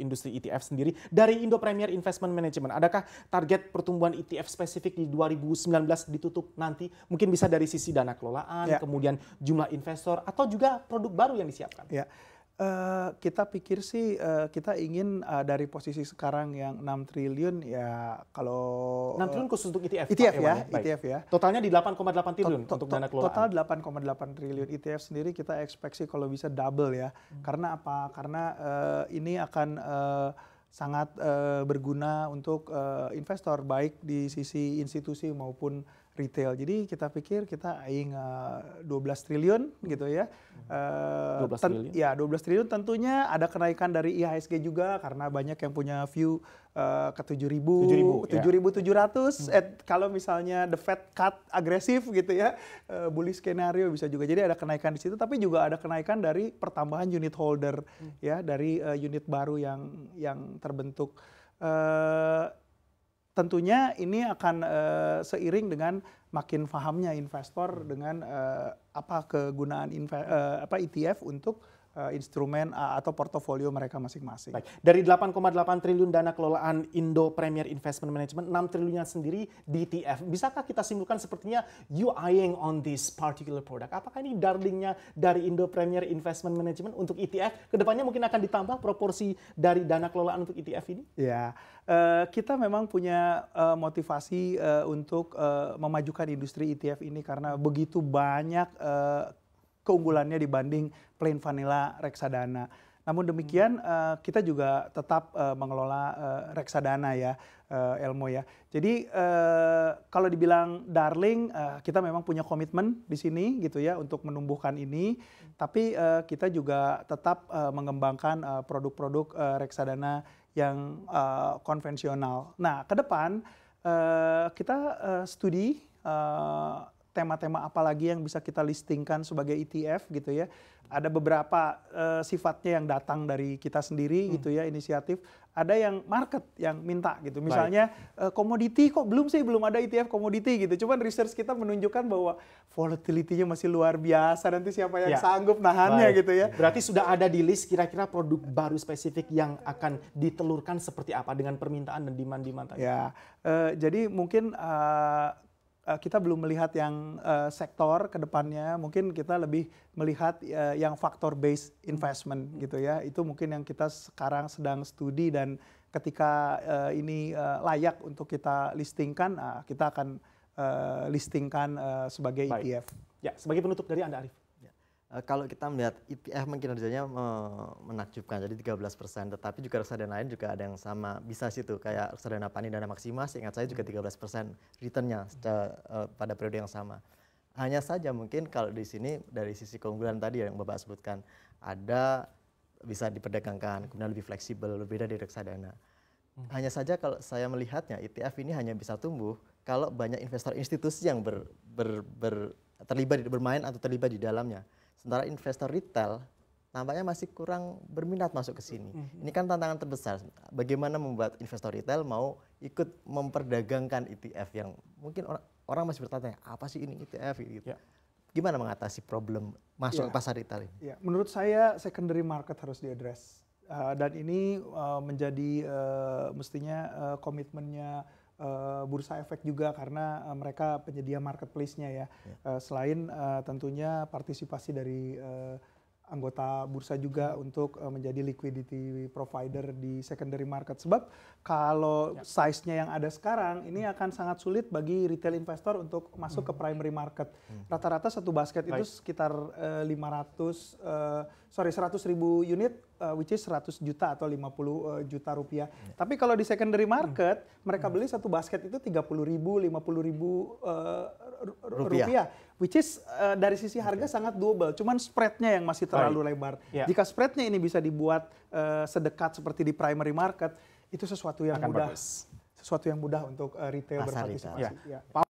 industri ETF sendiri dari Indo Premier Investment Management. Adakah target pertumbuhan ETF spesifik di 2019 ditutup nanti? Mungkin bisa dari sisi dana kelolaan, ya. kemudian jumlah investor atau juga produk baru yang disiapkan. Ya. Eh, kita pikir sih uh, kita ingin uh, dari posisi sekarang yang 6 triliun ya kalau 6 triliun khusus untuk ETF ETF ya, ya ETF ya. Totalnya di 8,8 triliun to to untuk dana kelolaan. Total 8,8 triliun ETF sendiri kita ekspeksi kalau bisa double ya. Hmm. Karena apa? Karena uh, ini akan uh, sangat uh, berguna untuk uh, investor baik di sisi institusi maupun retail. Jadi kita pikir kita aing uh, eh, 12 triliun gitu ya. Uh, eh, 12 triliun. Ya, 12 triliun tentunya ada kenaikan dari IHSG juga karena banyak yang punya view uh, ke 7000 7000 7700 yeah. At kalau misalnya the Fed cut agresif gitu ya, uh, bullish skenario bisa juga. Jadi ada kenaikan di situ tapi juga ada kenaikan dari pertambahan unit holder hmm. ya dari uh, unit baru yang yang terbentuk uh, tentunya ini akan uh, seiring dengan makin fahamnya investor dengan uh, apa kegunaan uh, apa ETF untuk uh, instrumen uh, atau portofolio mereka masing-masing. Baik. Dari 8,8 triliun dana kelolaan Indo Premier Investment Management, 6 triliunnya sendiri di ETF. Bisakah kita simpulkan sepertinya you eyeing on this particular product? Apakah ini darlingnya dari Indo Premier Investment Management untuk ETF? Kedepannya mungkin akan ditambah proporsi dari dana kelolaan untuk ETF ini? Ya, uh, kita memang punya uh, motivasi uh, untuk uh, memajukan industri ETF ini karena begitu banyak uh, keunggulannya dibanding plain vanilla reksadana. Namun demikian uh, kita juga tetap uh, mengelola uh, reksadana ya uh, Elmo ya. Jadi uh, kalau dibilang darling uh, kita memang punya komitmen di sini gitu ya untuk menumbuhkan ini hmm. tapi uh, kita juga tetap uh, mengembangkan produk produk-produk uh, reksadana yang uh, konvensional. Nah, ke depan uh, kita uh, studi uh, tema-tema apa lagi yang bisa kita listingkan sebagai ETF gitu ya. Ada beberapa uh, sifatnya yang datang dari kita sendiri hmm. gitu ya inisiatif. Ada yang market yang minta gitu. Misalnya uh, komoditi kok belum sih belum ada ETF komoditi gitu. Cuman research kita menunjukkan bahwa volatility-nya masih luar biasa. Nanti siapa yang ya. sanggup nahannya Baik. gitu ya. Berarti sudah ada di list kira-kira produk baru spesifik yang akan ditelurkan seperti apa dengan permintaan dan demand-demand tadi. Ya. Uh, jadi mungkin uh, Eh, kita belum melihat yang uh, sektor ke depannya, mungkin kita lebih melihat uh, yang faktor base investment hmm. gitu ya. Itu mungkin yang kita sekarang sedang studi dan ketika uh, ini uh, layak untuk kita listingkan, uh, kita akan uh, listingkan uh, sebagai Baik. ETF. Ya, sebagai penutup dari Anda Arif. Eh, kalau kita melihat IPF e kinerjanya eh, menakjubkan jadi 13% tetapi juga reksadana lain juga ada yang sama bisa sih tuh, kayak reksadana pani dana maksima ingat saya juga 13% hmm. returnnya uh, pada periode yang sama hanya saja mungkin kalau di sini dari sisi keunggulan tadi yang Bapak sebutkan ada bisa diperdagangkan kemudian lebih fleksibel lebih dari reksadana hmm. hanya saja kalau saya melihatnya ETF ini hanya bisa tumbuh kalau banyak investor institusi yang ber, ber, ber, terlibat bermain atau terlibat di dalamnya Sementara investor retail nampaknya masih kurang berminat masuk ke sini. Mhm. Ini kan tantangan terbesar. Bagaimana membuat investor retail mau ikut memperdagangkan ETF yang mungkin orang, orang masih bertanya apa sih ini ETF gitu. Ya. Gimana mengatasi problem masuk ya. pasar retail ini? Ya. Menurut saya secondary market harus diadres. Uh, eh, dan ini uh, menjadi uh, mestinya uh, komitmennya Eh, bursa efek juga karena uh, mereka penyedia marketplace-nya ya. ya. Uh, selain uh, tentunya partisipasi dari uh, anggota bursa juga ya. untuk uh, menjadi liquidity provider di secondary market. Sebab kalau ya. size-nya yang ada sekarang, ini hmm. akan sangat sulit bagi retail investor untuk masuk ke hmm. primary market. Hmm. Rata-rata satu basket Baik. itu sekitar uh, 500 uh, sorry 100 ribu unit uh, which is 100 juta atau 50 uh, eh, juta rupiah. Yeah. Tapi kalau di secondary hmm. market hmm. mereka beli satu basket itu 30 ribu, 50 ribu uh, rupiah. rupiah, which is uh, dari sisi harga okay. sangat double. Cuman spreadnya yang masih terlalu right. lebar. Yeah. Jika spreadnya ini bisa dibuat uh, sedekat seperti di primary market, itu sesuatu yang Akan mudah, bagus. sesuatu yang mudah untuk uh, retail Pasar berpartisipasi. Retail. Iya. Iya.